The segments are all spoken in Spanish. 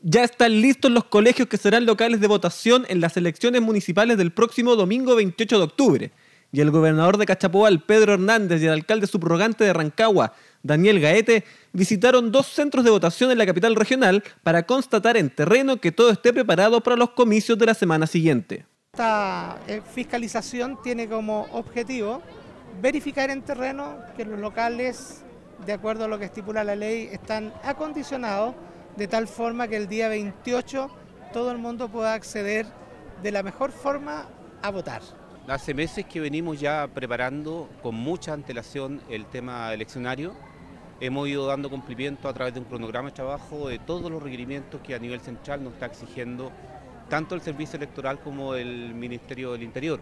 Ya están listos los colegios que serán locales de votación en las elecciones municipales del próximo domingo 28 de octubre. Y el gobernador de Cachapoal, Pedro Hernández, y el alcalde subrogante de Rancagua, Daniel Gaete, visitaron dos centros de votación en la capital regional para constatar en terreno que todo esté preparado para los comicios de la semana siguiente. Esta eh, fiscalización tiene como objetivo verificar en terreno que los locales, de acuerdo a lo que estipula la ley, están acondicionados de tal forma que el día 28 todo el mundo pueda acceder de la mejor forma a votar. Hace meses que venimos ya preparando con mucha antelación el tema eleccionario. Hemos ido dando cumplimiento a través de un cronograma de trabajo de todos los requerimientos que a nivel central nos está exigiendo tanto el Servicio Electoral como el Ministerio del Interior.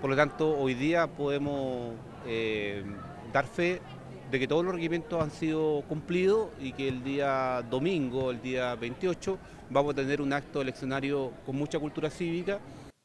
Por lo tanto, hoy día podemos eh, dar fe de que todos los argumentos han sido cumplidos y que el día domingo, el día 28, vamos a tener un acto eleccionario con mucha cultura cívica.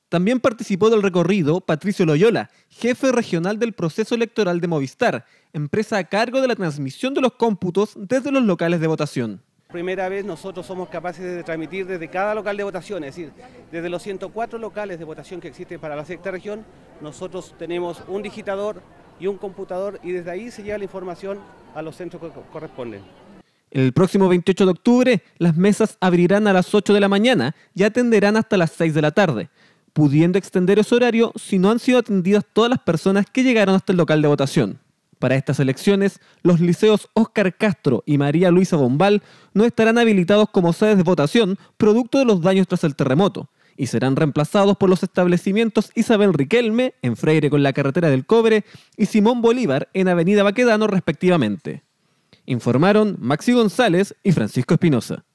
También participó del recorrido Patricio Loyola, jefe regional del proceso electoral de Movistar, empresa a cargo de la transmisión de los cómputos desde los locales de votación primera vez nosotros somos capaces de transmitir desde cada local de votación, es decir, desde los 104 locales de votación que existen para la sexta región, nosotros tenemos un digitador, y un computador y desde ahí se lleva la información a los centros que corresponden. El próximo 28 de octubre, las mesas abrirán a las 8 de la mañana y atenderán hasta las 6 de la tarde, pudiendo extender ese horario si no han sido atendidas todas las personas que llegaron hasta el local de votación. Para estas elecciones, los liceos Óscar Castro y María Luisa Bombal no estarán habilitados como sedes de votación producto de los daños tras el terremoto, y serán reemplazados por los establecimientos Isabel Riquelme en Freire con la carretera del Cobre y Simón Bolívar en Avenida Baquedano respectivamente. Informaron Maxi González y Francisco Espinosa.